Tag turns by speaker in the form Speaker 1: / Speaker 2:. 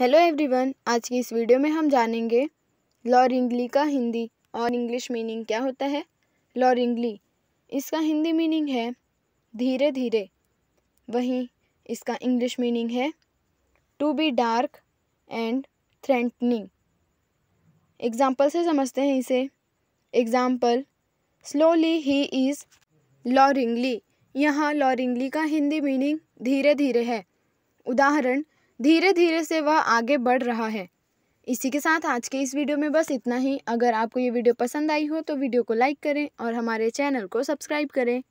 Speaker 1: hello everyone आज की इस वीडियो में हम जानेंगे लॉरिंगली का हिंदी और इंग्लिश मीनिंग क्या होता है लॉरिंगली इसका हिंदी मीनिंग है धीरे धीरे वहीं इसका इंग्लिश मीनिंग है to be dark and threatening example से समझते हैं इसे example slowly he is louringly यहाँ लॉरिंगली का हिंदी मीनिंग धीरे धीरे है उदाहरण धीरे धीरे से वह आगे बढ़ रहा है इसी के साथ आज के इस वीडियो में बस इतना ही अगर आपको ये वीडियो पसंद आई हो तो वीडियो को लाइक करें और हमारे चैनल को सब्सक्राइब करें